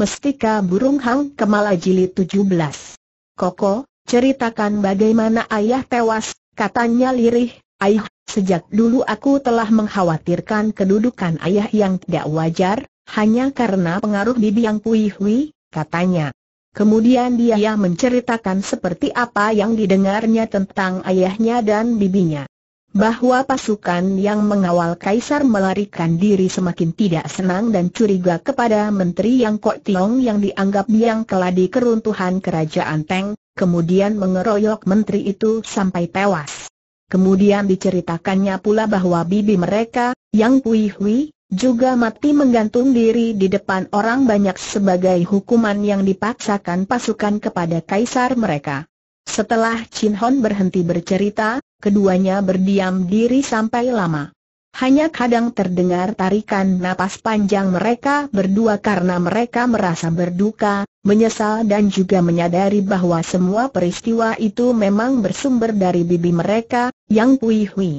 Mestika Burung Hang Kemala Jilid 17. Koko, ceritakan bagaimana ayah tewas, katanya lirih, ayah, sejak dulu aku telah mengkhawatirkan kedudukan ayah yang tidak wajar, hanya karena pengaruh bibi yang Pui katanya. Kemudian dia menceritakan seperti apa yang didengarnya tentang ayahnya dan bibinya bahwa pasukan yang mengawal kaisar melarikan diri semakin tidak senang dan curiga kepada Menteri Yang Kok Tiong yang dianggap biang keladi keruntuhan kerajaan Teng, kemudian mengeroyok menteri itu sampai tewas. Kemudian diceritakannya pula bahwa bibi mereka, Yang Pui Hui, juga mati menggantung diri di depan orang banyak sebagai hukuman yang dipaksakan pasukan kepada kaisar mereka. Setelah Chin Hon berhenti bercerita, keduanya berdiam diri sampai lama. Hanya kadang terdengar tarikan napas panjang mereka berdua karena mereka merasa berduka, menyesal dan juga menyadari bahwa semua peristiwa itu memang bersumber dari bibi mereka, Yang Pui Hui.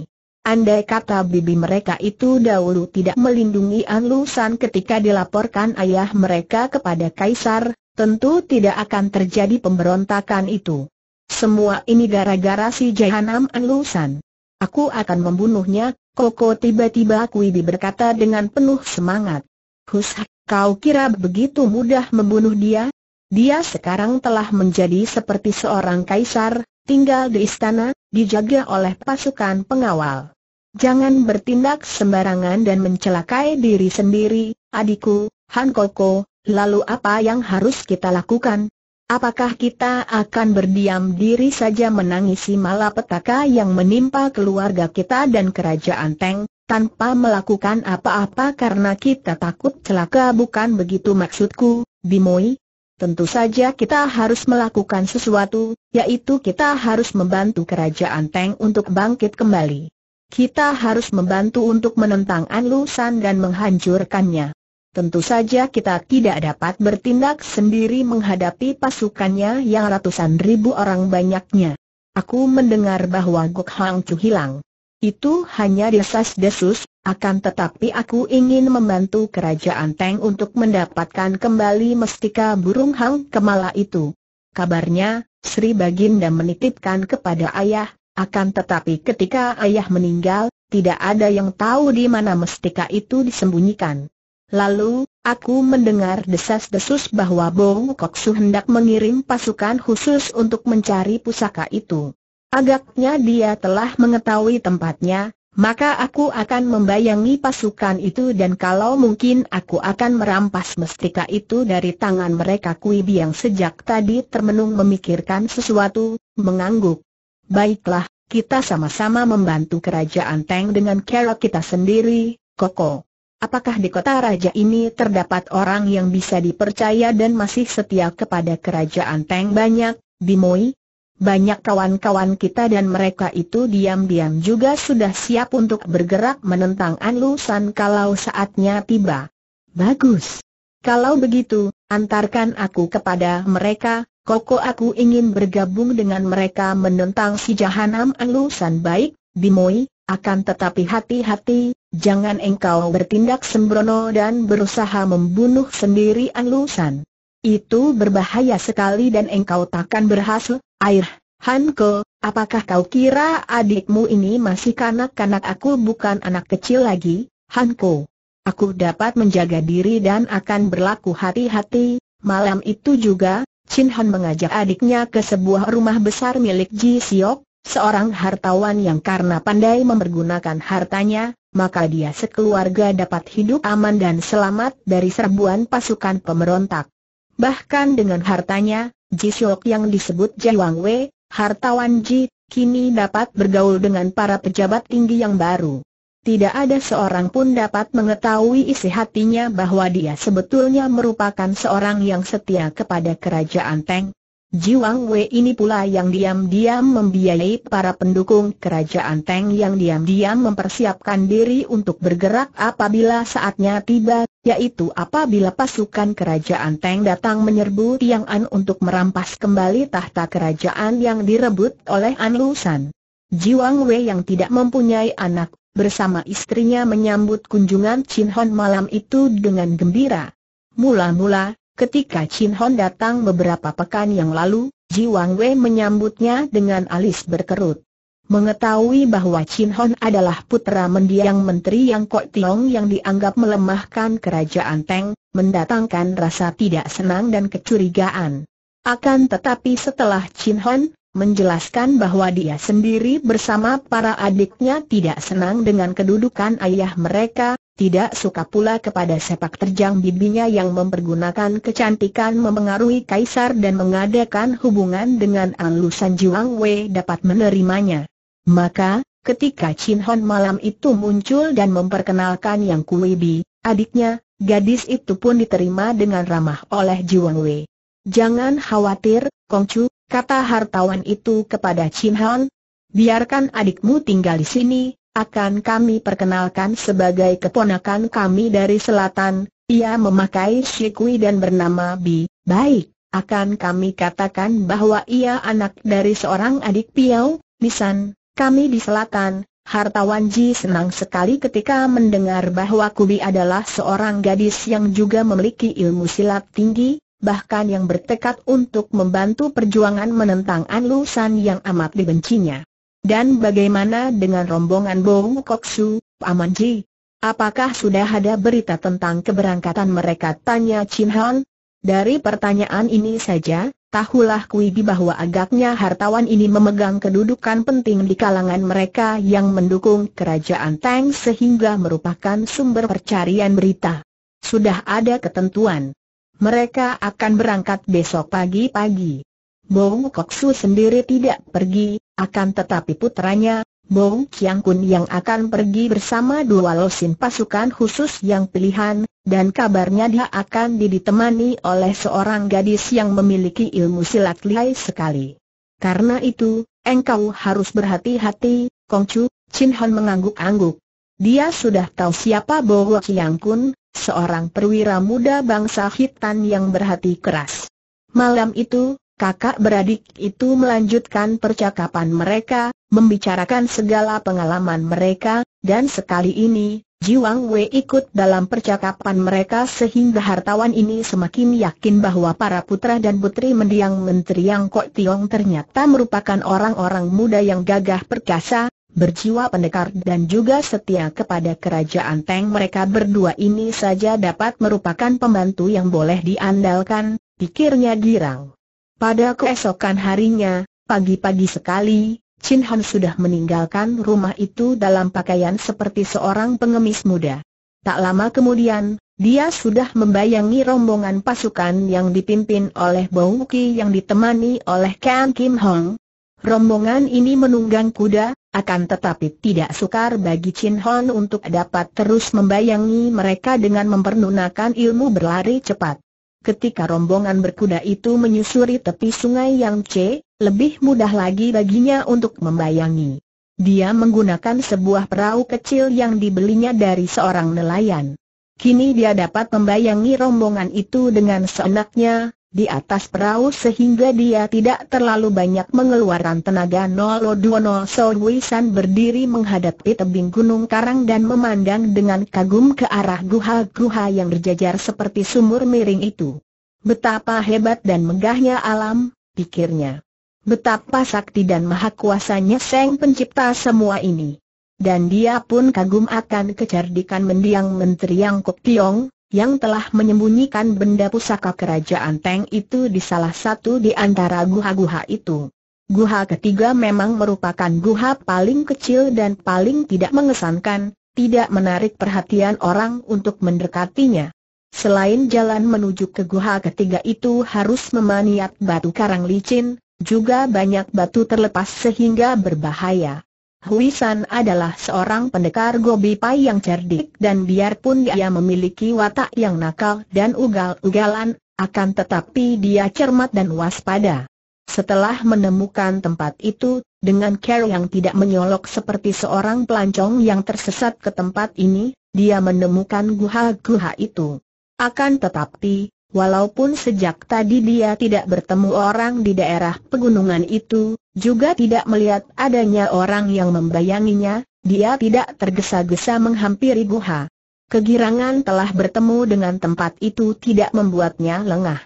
Andai kata bibi mereka itu dahulu tidak melindungi An Lusan ketika dilaporkan ayah mereka kepada Kaisar, tentu tidak akan terjadi pemberontakan itu. Semua ini gara-gara si Jahanam Anlusan. Aku akan membunuhnya, Koko tiba-tiba Kuibi berkata dengan penuh semangat. Hus, kau kira begitu mudah membunuh dia? Dia sekarang telah menjadi seperti seorang kaisar, tinggal di istana, dijaga oleh pasukan pengawal. Jangan bertindak sembarangan dan mencelakai diri sendiri, adikku, Han Koko, lalu apa yang harus kita lakukan? Apakah kita akan berdiam diri saja menangisi malapetaka yang menimpa keluarga kita dan kerajaan Teng, tanpa melakukan apa-apa karena kita takut celaka bukan begitu maksudku, Bimoi? Tentu saja kita harus melakukan sesuatu, yaitu kita harus membantu kerajaan Teng untuk bangkit kembali. Kita harus membantu untuk menentang San dan menghancurkannya. Tentu saja kita tidak dapat bertindak sendiri menghadapi pasukannya yang ratusan ribu orang banyaknya. Aku mendengar bahwa Gok Hang Chu hilang. Itu hanya desas-desus, akan tetapi aku ingin membantu kerajaan Teng untuk mendapatkan kembali mestika burung Hang Kemala itu. Kabarnya, Sri Baginda menitipkan kepada ayah, akan tetapi ketika ayah meninggal, tidak ada yang tahu di mana mestika itu disembunyikan. Lalu, aku mendengar desas-desus bahwa Bong Su hendak mengirim pasukan khusus untuk mencari pusaka itu. Agaknya dia telah mengetahui tempatnya, maka aku akan membayangi pasukan itu dan kalau mungkin aku akan merampas mestika itu dari tangan mereka Kui yang sejak tadi termenung memikirkan sesuatu, mengangguk. Baiklah, kita sama-sama membantu kerajaan Teng dengan cara kita sendiri, Koko. Apakah di kota raja ini terdapat orang yang bisa dipercaya dan masih setia kepada kerajaan Teng banyak, Bimoi? Banyak kawan-kawan kita dan mereka itu diam-diam juga sudah siap untuk bergerak menentang Anlusan kalau saatnya tiba. Bagus. Kalau begitu, antarkan aku kepada mereka, Koko aku ingin bergabung dengan mereka menentang si Jahanam Anlusan baik, Bimoi, akan tetapi hati-hati, jangan engkau bertindak sembrono dan berusaha membunuh sendiri Anlusan. Itu berbahaya sekali dan engkau takkan berhasil. Air, Hanko, apakah kau kira adikmu ini masih kanak-kanak aku bukan anak kecil lagi, Hanko? Aku dapat menjaga diri dan akan berlaku hati-hati. Malam itu juga, Chin Han mengajak adiknya ke sebuah rumah besar milik Ji Siok, Seorang hartawan yang karena pandai mempergunakan hartanya, maka dia sekeluarga dapat hidup aman dan selamat dari serbuan pasukan pemberontak. Bahkan dengan hartanya, Ji yang disebut Jiwang Wei, hartawan Ji, kini dapat bergaul dengan para pejabat tinggi yang baru. Tidak ada seorang pun dapat mengetahui isi hatinya bahwa dia sebetulnya merupakan seorang yang setia kepada kerajaan Teng, Jiwang Wei ini pula yang diam-diam membiayai para pendukung kerajaan Teng yang diam-diam mempersiapkan diri untuk bergerak apabila saatnya tiba, yaitu apabila pasukan kerajaan Teng datang menyerbu An untuk merampas kembali tahta kerajaan yang direbut oleh An Lusan. Jiwang Wei yang tidak mempunyai anak, bersama istrinya menyambut kunjungan Chin Hon malam itu dengan gembira. Mula-mula, Ketika Chin Hon datang beberapa pekan yang lalu, Ji Wang Wei menyambutnya dengan alis berkerut. Mengetahui bahwa Chin Hon adalah putra mendiang menteri yang Kok Tiong yang dianggap melemahkan kerajaan Teng, mendatangkan rasa tidak senang dan kecurigaan. Akan tetapi setelah Chin Hon, menjelaskan bahwa dia sendiri bersama para adiknya tidak senang dengan kedudukan ayah mereka, tidak suka pula kepada sepak terjang bibinya yang mempergunakan kecantikan memengaruhi kaisar dan mengadakan hubungan dengan alusan Juang Wei dapat menerimanya. Maka, ketika Chin Hon malam itu muncul dan memperkenalkan Yang Kui Bi, adiknya, gadis itu pun diterima dengan ramah oleh Juang Wei. Jangan khawatir, Kong Chu, kata hartawan itu kepada Chin Hon. Biarkan adikmu tinggal di sini, akan kami perkenalkan sebagai keponakan kami dari selatan, ia memakai Shikui dan bernama Bi, baik, akan kami katakan bahwa ia anak dari seorang adik Piau, Nisan, kami di selatan, Hartawan Ji senang sekali ketika mendengar bahwa Kubi adalah seorang gadis yang juga memiliki ilmu silat tinggi, bahkan yang bertekad untuk membantu perjuangan menentang San yang amat dibencinya. Dan bagaimana dengan rombongan Bong Koksu, Paman Ji? Apakah sudah ada berita tentang keberangkatan mereka? Tanya Chin Han. Dari pertanyaan ini saja, tahulah Kui Kuibi bahwa agaknya hartawan ini memegang kedudukan penting di kalangan mereka yang mendukung kerajaan Tang sehingga merupakan sumber percarian berita. Sudah ada ketentuan. Mereka akan berangkat besok pagi-pagi. Mou Koksu sendiri tidak pergi, akan tetapi putranya, Bong Kiang Kun yang akan pergi bersama dua losin pasukan khusus yang pilihan, dan kabarnya dia akan ditemani oleh seorang gadis yang memiliki ilmu silat lihai sekali. Karena itu, engkau harus berhati-hati, Kongcu, Chin Han mengangguk-angguk. Dia sudah tahu siapa Bong Kiang Kun, seorang perwira muda bangsa Hitan yang berhati keras. Malam itu, kakak beradik itu melanjutkan percakapan mereka, membicarakan segala pengalaman mereka, dan sekali ini, Jiwang Wei ikut dalam percakapan mereka sehingga hartawan ini semakin yakin bahwa para putra dan putri mendiang menteri yang Kok Tiong ternyata merupakan orang-orang muda yang gagah perkasa, berjiwa pendekar dan juga setia kepada kerajaan Teng mereka berdua ini saja dapat merupakan pembantu yang boleh diandalkan, pikirnya girang. Pada keesokan harinya, pagi-pagi sekali, Chin Han sudah meninggalkan rumah itu dalam pakaian seperti seorang pengemis muda. Tak lama kemudian, dia sudah membayangi rombongan pasukan yang dipimpin oleh Bau Ki yang ditemani oleh Kang Kim Hong. Rombongan ini menunggang kuda, akan tetapi tidak sukar bagi Chin Hon untuk dapat terus membayangi mereka dengan mempergunakan ilmu berlari cepat ketika rombongan berkuda itu menyusuri tepi sungai yang C, lebih mudah lagi baginya untuk membayangi. Dia menggunakan sebuah perahu kecil yang dibelinya dari seorang nelayan. Kini dia dapat membayangi rombongan itu dengan seenaknya, di atas perahu sehingga dia tidak terlalu banyak mengeluarkan tenaga 020 Song Wisan berdiri menghadapi tebing gunung karang dan memandang dengan kagum ke arah guha-guha yang berjajar seperti sumur miring itu. Betapa hebat dan megahnya alam, pikirnya. Betapa sakti dan maha kuasanya Seng pencipta semua ini. Dan dia pun kagum akan kecerdikan mendiang Menteri Yang Kok Tiong, yang telah menyembunyikan benda pusaka kerajaan Teng itu di salah satu di antara guha-guha itu. Guha ketiga memang merupakan guha paling kecil dan paling tidak mengesankan, tidak menarik perhatian orang untuk mendekatinya. Selain jalan menuju ke guha ketiga itu harus memaniat batu karang licin, juga banyak batu terlepas sehingga berbahaya. Hui San adalah seorang pendekar Gobi Pai yang cerdik dan biarpun dia memiliki watak yang nakal dan ugal-ugalan, akan tetapi dia cermat dan waspada. Setelah menemukan tempat itu, dengan care yang tidak menyolok seperti seorang pelancong yang tersesat ke tempat ini, dia menemukan guha-guha itu. Akan tetapi, Walaupun sejak tadi dia tidak bertemu orang di daerah pegunungan itu, juga tidak melihat adanya orang yang membayanginya, dia tidak tergesa-gesa menghampiri Guha. Kegirangan telah bertemu dengan tempat itu tidak membuatnya lengah.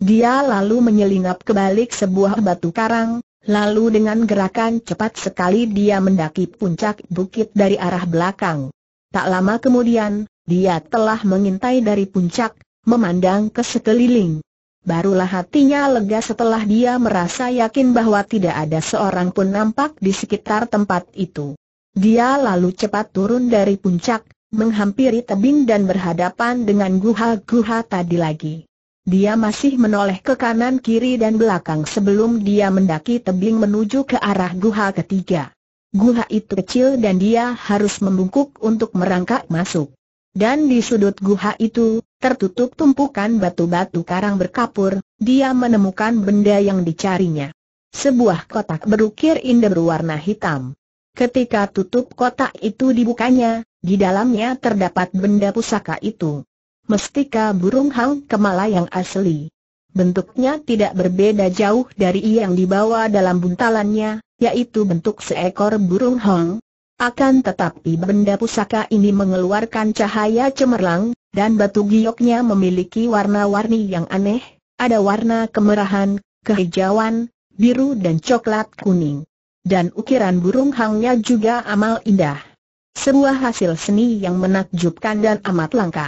Dia lalu menyelinap ke balik sebuah batu karang, lalu dengan gerakan cepat sekali dia mendaki puncak bukit dari arah belakang. Tak lama kemudian, dia telah mengintai dari puncak, memandang ke sekeliling. Barulah hatinya lega setelah dia merasa yakin bahwa tidak ada seorang pun nampak di sekitar tempat itu. Dia lalu cepat turun dari puncak, menghampiri tebing dan berhadapan dengan guha-guha tadi lagi. Dia masih menoleh ke kanan kiri dan belakang sebelum dia mendaki tebing menuju ke arah guha ketiga. Guha itu kecil dan dia harus membungkuk untuk merangkak masuk. Dan di sudut guha itu, tertutup tumpukan batu-batu karang berkapur, dia menemukan benda yang dicarinya. Sebuah kotak berukir indah berwarna hitam. Ketika tutup kotak itu dibukanya, di dalamnya terdapat benda pusaka itu. Mestika burung hang kemala yang asli. Bentuknya tidak berbeda jauh dari yang dibawa dalam buntalannya, yaitu bentuk seekor burung hong, akan tetapi benda pusaka ini mengeluarkan cahaya cemerlang, dan batu gioknya memiliki warna-warni yang aneh, ada warna kemerahan, kehijauan, biru dan coklat kuning. Dan ukiran burung hangnya juga amal indah. Sebuah hasil seni yang menakjubkan dan amat langka.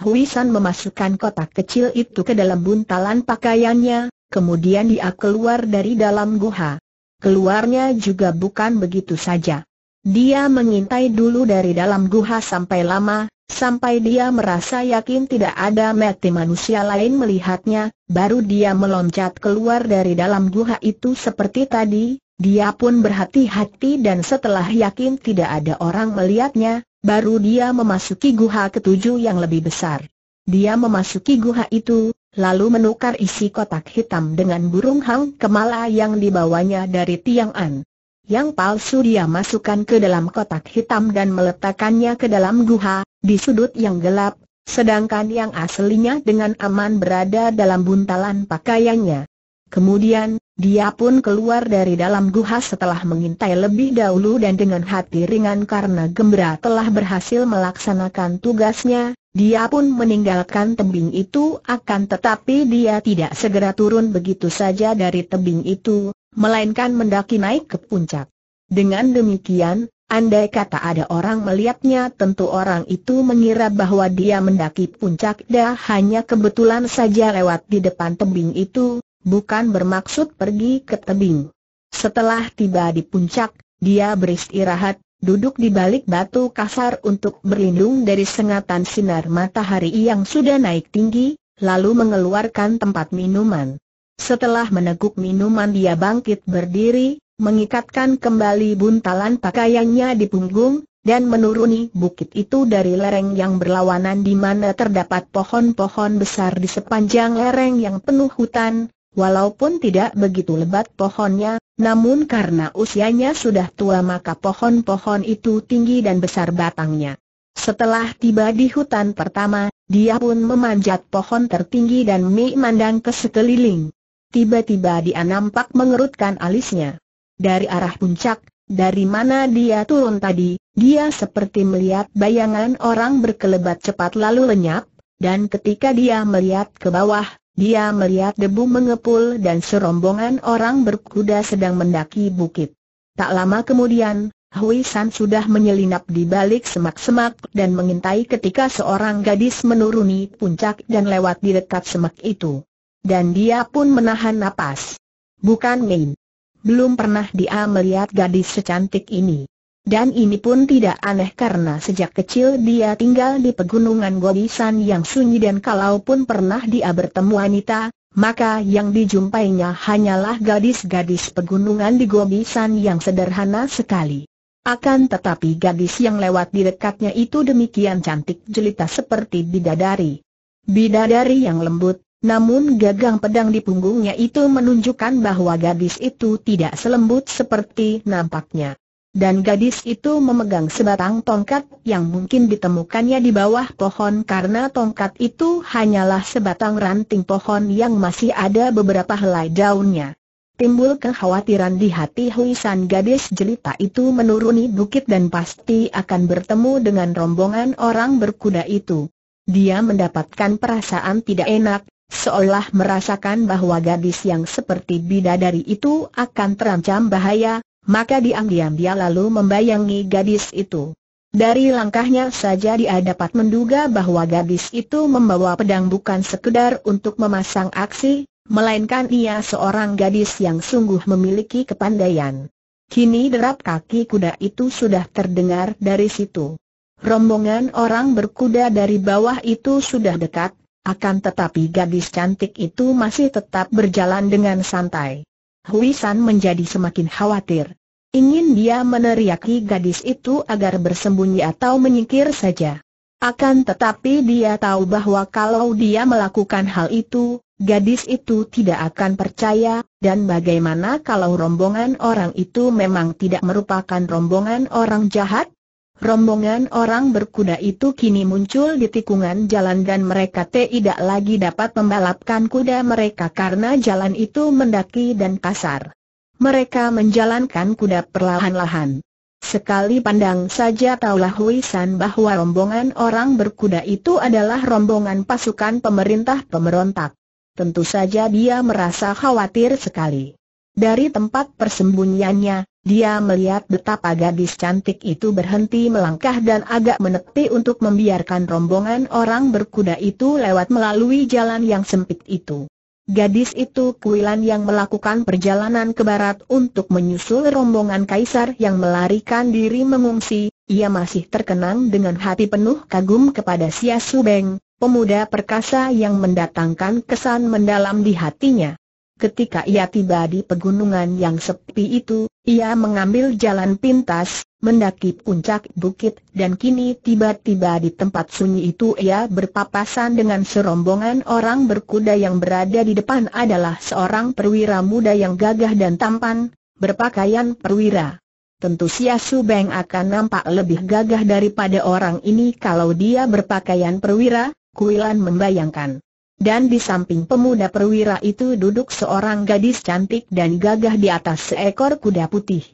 Huisan memasukkan kotak kecil itu ke dalam buntalan pakaiannya, kemudian dia keluar dari dalam guha. Keluarnya juga bukan begitu saja. Dia mengintai dulu dari dalam guha sampai lama, sampai dia merasa yakin tidak ada mati manusia lain melihatnya, baru dia meloncat keluar dari dalam guha itu seperti tadi, dia pun berhati-hati dan setelah yakin tidak ada orang melihatnya, baru dia memasuki guha ketujuh yang lebih besar. Dia memasuki guha itu, lalu menukar isi kotak hitam dengan burung hang kemala yang dibawanya dari Tiang An. Yang palsu dia masukkan ke dalam kotak hitam dan meletakkannya ke dalam guha, di sudut yang gelap, sedangkan yang aslinya dengan aman berada dalam buntalan pakaiannya. Kemudian, dia pun keluar dari dalam guha setelah mengintai lebih dahulu dan dengan hati ringan karena Gembira telah berhasil melaksanakan tugasnya, dia pun meninggalkan tebing itu akan tetapi dia tidak segera turun begitu saja dari tebing itu, melainkan mendaki naik ke puncak. Dengan demikian, andai kata ada orang melihatnya tentu orang itu mengira bahwa dia mendaki puncak dah hanya kebetulan saja lewat di depan tebing itu, bukan bermaksud pergi ke tebing. Setelah tiba di puncak, dia beristirahat, duduk di balik batu kasar untuk berlindung dari sengatan sinar matahari yang sudah naik tinggi, lalu mengeluarkan tempat minuman. Setelah meneguk minuman dia bangkit berdiri, mengikatkan kembali buntalan pakaiannya di punggung, dan menuruni bukit itu dari lereng yang berlawanan di mana terdapat pohon-pohon besar di sepanjang lereng yang penuh hutan, walaupun tidak begitu lebat pohonnya, namun karena usianya sudah tua maka pohon-pohon itu tinggi dan besar batangnya. Setelah tiba di hutan pertama, dia pun memanjat pohon tertinggi dan memandang ke sekeliling. Tiba-tiba dia nampak mengerutkan alisnya. Dari arah puncak, dari mana dia turun tadi, dia seperti melihat bayangan orang berkelebat cepat lalu lenyap, dan ketika dia melihat ke bawah, dia melihat debu mengepul dan serombongan orang berkuda sedang mendaki bukit. Tak lama kemudian, Hui San sudah menyelinap di balik semak-semak dan mengintai ketika seorang gadis menuruni puncak dan lewat di dekat semak itu. Dan dia pun menahan napas. Bukan main. Belum pernah dia melihat gadis secantik ini. Dan ini pun tidak aneh karena sejak kecil dia tinggal di pegunungan Gobisan yang sunyi dan kalaupun pernah dia bertemu wanita, maka yang dijumpainya hanyalah gadis-gadis pegunungan di Gobisan yang sederhana sekali. Akan tetapi gadis yang lewat di dekatnya itu demikian cantik jelita seperti bidadari. Bidadari yang lembut, namun gagang pedang di punggungnya itu menunjukkan bahwa gadis itu tidak selembut seperti nampaknya. Dan gadis itu memegang sebatang tongkat yang mungkin ditemukannya di bawah pohon karena tongkat itu hanyalah sebatang ranting pohon yang masih ada beberapa helai daunnya. Timbul kekhawatiran di hati Huisan gadis jelita itu menuruni bukit dan pasti akan bertemu dengan rombongan orang berkuda itu. Dia mendapatkan perasaan tidak enak, Seolah merasakan bahwa gadis yang seperti bidadari itu akan terancam bahaya, maka diam-diam dia lalu membayangi gadis itu. Dari langkahnya saja dia dapat menduga bahwa gadis itu membawa pedang bukan sekedar untuk memasang aksi, melainkan ia seorang gadis yang sungguh memiliki kepandaian. Kini derap kaki kuda itu sudah terdengar dari situ. Rombongan orang berkuda dari bawah itu sudah dekat, akan tetapi gadis cantik itu masih tetap berjalan dengan santai. Hui San menjadi semakin khawatir. Ingin dia meneriaki gadis itu agar bersembunyi atau menyingkir saja. Akan tetapi dia tahu bahwa kalau dia melakukan hal itu, gadis itu tidak akan percaya, dan bagaimana kalau rombongan orang itu memang tidak merupakan rombongan orang jahat? Rombongan orang berkuda itu kini muncul di tikungan jalan dan mereka tidak lagi dapat membalapkan kuda mereka karena jalan itu mendaki dan kasar. Mereka menjalankan kuda perlahan-lahan. Sekali pandang saja taulah Huisan bahwa rombongan orang berkuda itu adalah rombongan pasukan pemerintah pemberontak. Tentu saja dia merasa khawatir sekali. Dari tempat persembunyiannya, dia melihat betapa gadis cantik itu berhenti melangkah dan agak menepi untuk membiarkan rombongan orang berkuda itu lewat melalui jalan yang sempit itu. Gadis itu Kuilan yang melakukan perjalanan ke barat untuk menyusul rombongan kaisar yang melarikan diri mengungsi, ia masih terkenang dengan hati penuh kagum kepada Sia Subeng, pemuda perkasa yang mendatangkan kesan mendalam di hatinya. Ketika ia tiba di pegunungan yang sepi itu, ia mengambil jalan pintas, mendaki puncak bukit dan kini tiba-tiba di tempat sunyi itu ia berpapasan dengan serombongan orang berkuda yang berada di depan adalah seorang perwira muda yang gagah dan tampan, berpakaian perwira. Tentu Sia Subeng akan nampak lebih gagah daripada orang ini kalau dia berpakaian perwira, Kuilan membayangkan. Dan di samping pemuda perwira itu duduk seorang gadis cantik dan gagah di atas seekor kuda putih.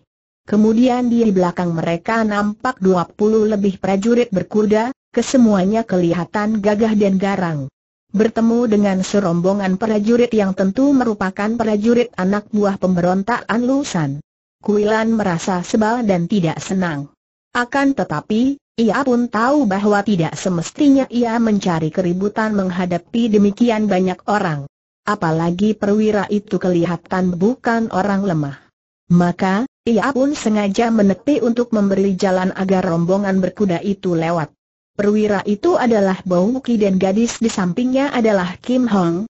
Kemudian di belakang mereka nampak 20 lebih prajurit berkuda, kesemuanya kelihatan gagah dan garang. Bertemu dengan serombongan prajurit yang tentu merupakan prajurit anak buah pemberontak Anlusan. Kuilan merasa sebal dan tidak senang. Akan tetapi, ia pun tahu bahwa tidak semestinya ia mencari keributan menghadapi demikian banyak orang. Apalagi perwira itu kelihatan bukan orang lemah. Maka, ia pun sengaja menepi untuk memberi jalan agar rombongan berkuda itu lewat. Perwira itu adalah Bong Ki dan gadis di sampingnya adalah Kim Hong,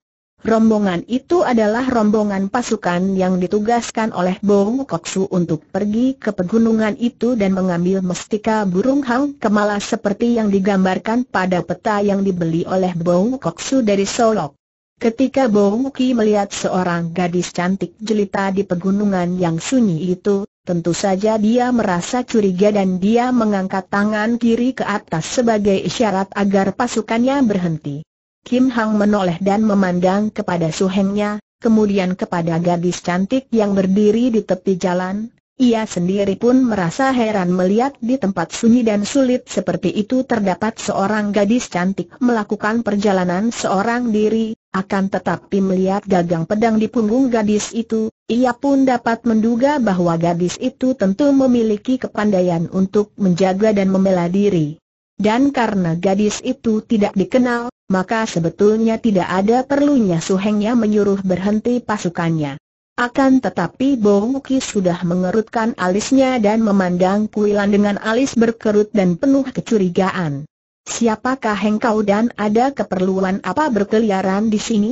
Rombongan itu adalah rombongan pasukan yang ditugaskan oleh Bong Koksu untuk pergi ke pegunungan itu dan mengambil mestika burung hang kemala seperti yang digambarkan pada peta yang dibeli oleh Bong Koksu dari Solok. Ketika Bong Ki melihat seorang gadis cantik jelita di pegunungan yang sunyi itu, tentu saja dia merasa curiga dan dia mengangkat tangan kiri ke atas sebagai isyarat agar pasukannya berhenti. Kim Hang menoleh dan memandang kepada suhengnya, kemudian kepada gadis cantik yang berdiri di tepi jalan. Ia sendiri pun merasa heran melihat di tempat sunyi dan sulit seperti itu terdapat seorang gadis cantik melakukan perjalanan seorang diri, akan tetapi melihat gagang pedang di punggung gadis itu, ia pun dapat menduga bahwa gadis itu tentu memiliki kepandaian untuk menjaga dan membela diri. Dan karena gadis itu tidak dikenal, maka sebetulnya tidak ada perlunya suhengnya menyuruh berhenti pasukannya. Akan tetapi Bohuki sudah mengerutkan alisnya dan memandang Kuilan dengan alis berkerut dan penuh kecurigaan. Siapakah engkau dan ada keperluan apa berkeliaran di sini?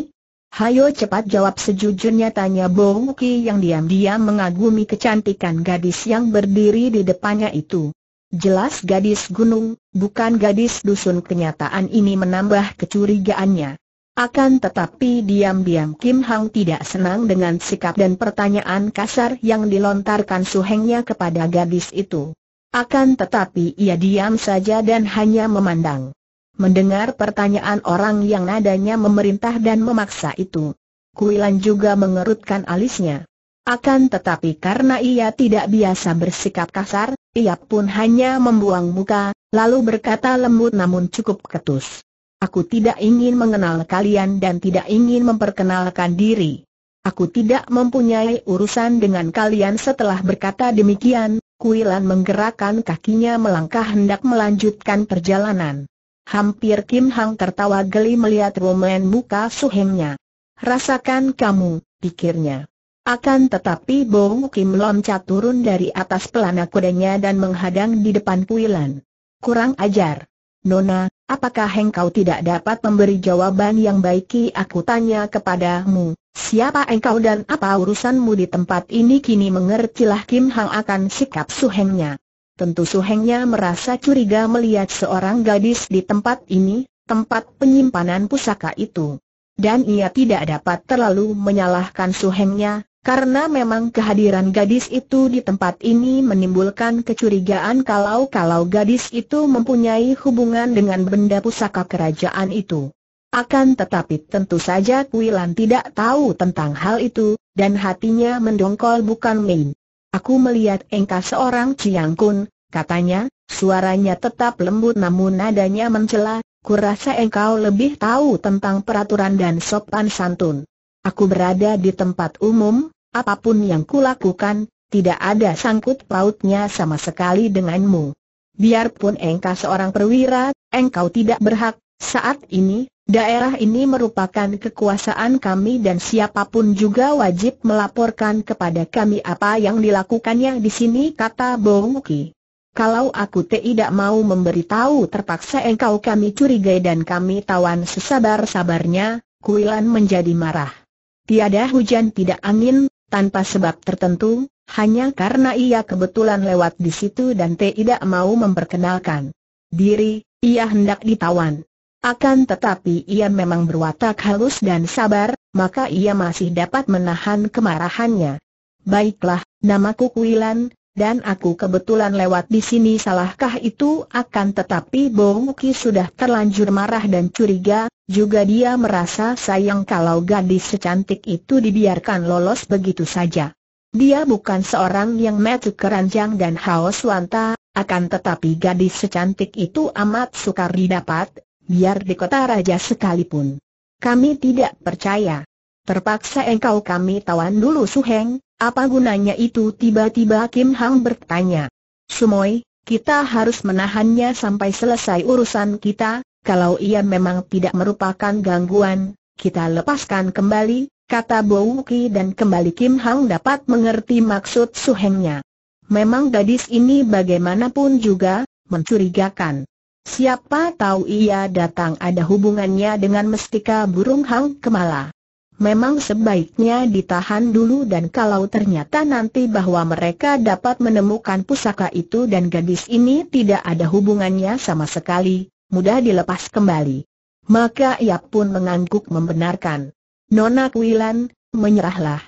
Hayo cepat jawab sejujurnya tanya Bohuki yang diam-diam mengagumi kecantikan gadis yang berdiri di depannya itu. Jelas gadis gunung, bukan gadis dusun kenyataan ini menambah kecurigaannya. Akan tetapi diam-diam Kim Hang tidak senang dengan sikap dan pertanyaan kasar yang dilontarkan Su Hengnya kepada gadis itu. Akan tetapi ia diam saja dan hanya memandang. Mendengar pertanyaan orang yang nadanya memerintah dan memaksa itu. Kuilan juga mengerutkan alisnya. Akan tetapi karena ia tidak biasa bersikap kasar, ia pun hanya membuang muka, lalu berkata lembut namun cukup ketus. Aku tidak ingin mengenal kalian dan tidak ingin memperkenalkan diri. Aku tidak mempunyai urusan dengan kalian setelah berkata demikian, Kuilan menggerakkan kakinya melangkah hendak melanjutkan perjalanan. Hampir Kim Hang tertawa geli melihat roman muka suhengnya. Rasakan kamu, pikirnya. Akan tetapi Bong Kim loncat turun dari atas pelana kudanya dan menghadang di depan Puilan. Kurang ajar. Nona, apakah engkau tidak dapat memberi jawaban yang baik aku tanya kepadamu, siapa engkau dan apa urusanmu di tempat ini kini mengertilah Kim Hang akan sikap suhengnya. Tentu suhengnya merasa curiga melihat seorang gadis di tempat ini, tempat penyimpanan pusaka itu. Dan ia tidak dapat terlalu menyalahkan suhengnya, karena memang kehadiran gadis itu di tempat ini menimbulkan kecurigaan kalau-kalau gadis itu mempunyai hubungan dengan benda pusaka kerajaan itu. Akan tetapi tentu saja Kuilan tidak tahu tentang hal itu, dan hatinya mendongkol bukan main. Aku melihat engkau seorang Ciangkun, katanya, suaranya tetap lembut namun nadanya mencela, kurasa engkau lebih tahu tentang peraturan dan sopan santun. Aku berada di tempat umum, Apapun yang kulakukan, tidak ada sangkut pautnya sama sekali denganmu. Biarpun engkau seorang perwira, engkau tidak berhak, saat ini, daerah ini merupakan kekuasaan kami dan siapapun juga wajib melaporkan kepada kami apa yang dilakukannya di sini kata Bowuki. Kalau aku tidak mau memberitahu terpaksa engkau kami curigai dan kami tawan sesabar-sabarnya, Kuilan menjadi marah. Tiada hujan tidak angin, tanpa sebab tertentu, hanya karena ia kebetulan lewat di situ dan tidak mau memperkenalkan diri, ia hendak ditawan. Akan tetapi ia memang berwatak halus dan sabar, maka ia masih dapat menahan kemarahannya. Baiklah, namaku Kuilan, dan aku kebetulan lewat di sini salahkah itu akan tetapi Muki sudah terlanjur marah dan curiga, juga dia merasa sayang kalau gadis secantik itu dibiarkan lolos begitu saja. Dia bukan seorang yang metu keranjang dan haus wanta, akan tetapi gadis secantik itu amat sukar didapat, biar di kota raja sekalipun. Kami tidak percaya. Terpaksa engkau kami tawan dulu Suheng, apa gunanya itu tiba-tiba Kim Hang bertanya. Sumoi, kita harus menahannya sampai selesai urusan kita, kalau ia memang tidak merupakan gangguan, kita lepaskan kembali, kata Bowuki dan kembali Kim Hang dapat mengerti maksud Suhengnya. Memang gadis ini bagaimanapun juga, mencurigakan. Siapa tahu ia datang ada hubungannya dengan mestika burung Hang Kemala memang sebaiknya ditahan dulu dan kalau ternyata nanti bahwa mereka dapat menemukan pusaka itu dan gadis ini tidak ada hubungannya sama sekali, mudah dilepas kembali. Maka ia pun mengangguk membenarkan. Nona Kuilan, menyerahlah.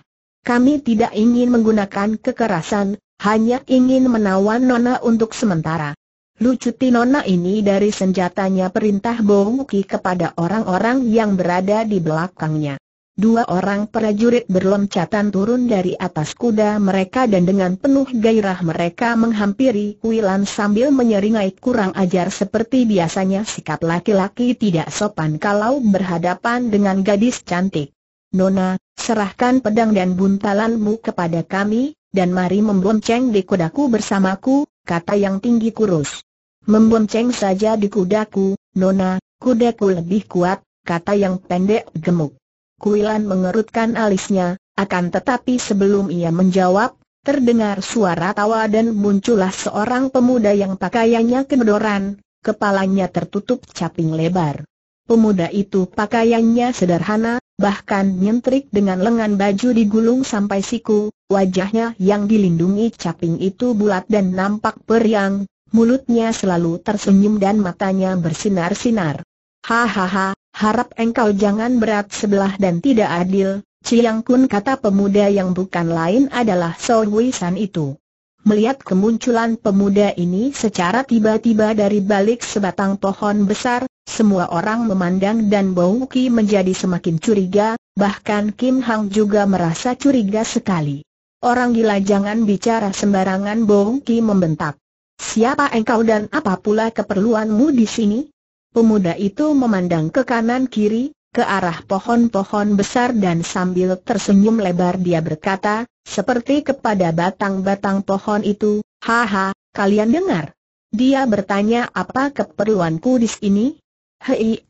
Kami tidak ingin menggunakan kekerasan, hanya ingin menawan Nona untuk sementara. Lucuti Nona ini dari senjatanya perintah Bowuki kepada orang-orang yang berada di belakangnya. Dua orang prajurit berloncatan turun dari atas kuda mereka dan dengan penuh gairah mereka menghampiri Wilan sambil menyeringai kurang ajar seperti biasanya sikap laki-laki tidak sopan kalau berhadapan dengan gadis cantik. Nona, serahkan pedang dan buntalanmu kepada kami, dan mari membonceng di kudaku bersamaku, kata yang tinggi kurus. Membonceng saja di kudaku, Nona, kudaku lebih kuat, kata yang pendek gemuk. Kuilan mengerutkan alisnya, akan tetapi sebelum ia menjawab, terdengar suara tawa dan muncullah seorang pemuda yang pakaiannya kedodoran, kepalanya tertutup caping lebar. Pemuda itu pakaiannya sederhana, bahkan nyentrik dengan lengan baju digulung sampai siku, wajahnya yang dilindungi caping itu bulat dan nampak periang, mulutnya selalu tersenyum dan matanya bersinar-sinar. Hahaha, harap engkau jangan berat sebelah dan tidak adil, Ciyang Kun kata pemuda yang bukan lain adalah Soh San itu. Melihat kemunculan pemuda ini secara tiba-tiba dari balik sebatang pohon besar, semua orang memandang dan Bau Ki menjadi semakin curiga, bahkan Kim Hang juga merasa curiga sekali. Orang gila jangan bicara sembarangan Bau Ki membentak. Siapa engkau dan apa pula keperluanmu di sini? pemuda itu memandang ke kanan kiri, ke arah pohon-pohon besar dan sambil tersenyum lebar dia berkata, seperti kepada batang-batang pohon itu, haha, kalian dengar? Dia bertanya apa keperluanku di sini? Hei,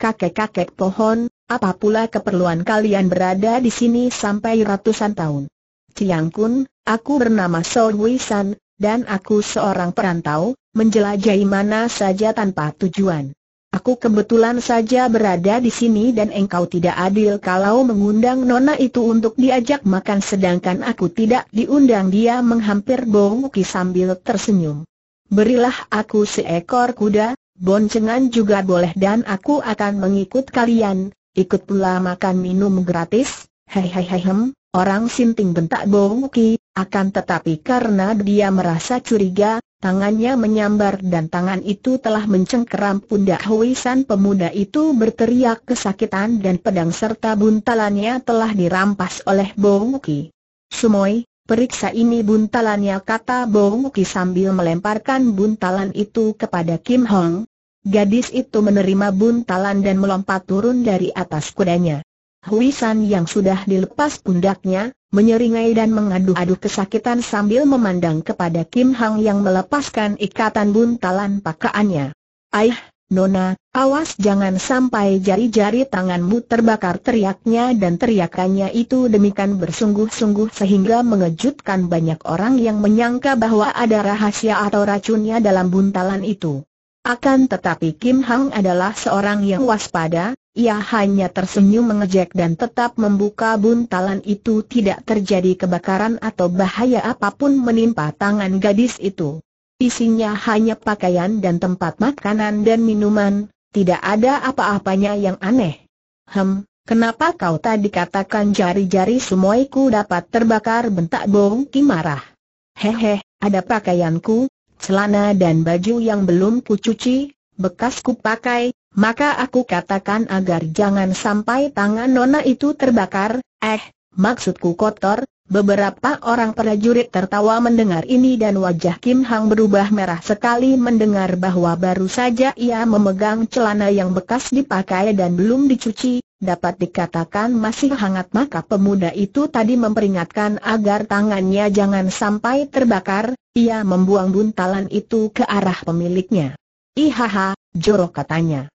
kakek-kakek pohon, apa pula keperluan kalian berada di sini sampai ratusan tahun? Ciang Kun, aku bernama Soe Wisan, dan aku seorang perantau, menjelajahi mana saja tanpa tujuan. Aku kebetulan saja berada di sini dan engkau tidak adil kalau mengundang nona itu untuk diajak makan sedangkan aku tidak diundang dia menghampir bongki sambil tersenyum. Berilah aku seekor kuda, boncengan juga boleh dan aku akan mengikut kalian, ikut pula makan minum gratis, hei hei hei hem, Orang sinting bentak Bongki, akan tetapi karena dia merasa curiga, tangannya menyambar dan tangan itu telah mencengkeram pundak San. pemuda itu berteriak kesakitan dan pedang serta buntalannya telah dirampas oleh Bongki. Sumoy, periksa ini buntalannya kata Bongki sambil melemparkan buntalan itu kepada Kim Hong. Gadis itu menerima buntalan dan melompat turun dari atas kudanya. Huisan yang sudah dilepas pundaknya, menyeringai dan mengadu-adu kesakitan sambil memandang kepada Kim Hang yang melepaskan ikatan buntalan pakaannya. Aih, Nona, awas jangan sampai jari-jari tanganmu terbakar teriaknya dan teriakannya itu demikian bersungguh-sungguh sehingga mengejutkan banyak orang yang menyangka bahwa ada rahasia atau racunnya dalam buntalan itu. Akan tetapi Kim Hang adalah seorang yang waspada, ia hanya tersenyum mengejek dan tetap membuka buntalan itu tidak terjadi kebakaran atau bahaya apapun menimpa tangan gadis itu. Isinya hanya pakaian dan tempat makanan dan minuman, tidak ada apa-apanya yang aneh. Hem, kenapa kau tadi katakan jari-jari semuaiku dapat terbakar bentak Bong kimarah? Hehe, ada pakaianku, celana dan baju yang belum kucuci, bekas kupakai, maka aku katakan agar jangan sampai tangan nona itu terbakar, eh, maksudku kotor, Beberapa orang prajurit tertawa mendengar ini dan wajah Kim Hang berubah merah sekali mendengar bahwa baru saja ia memegang celana yang bekas dipakai dan belum dicuci, dapat dikatakan masih hangat maka pemuda itu tadi memperingatkan agar tangannya jangan sampai terbakar, ia membuang buntalan itu ke arah pemiliknya. Ihaha, jorok katanya.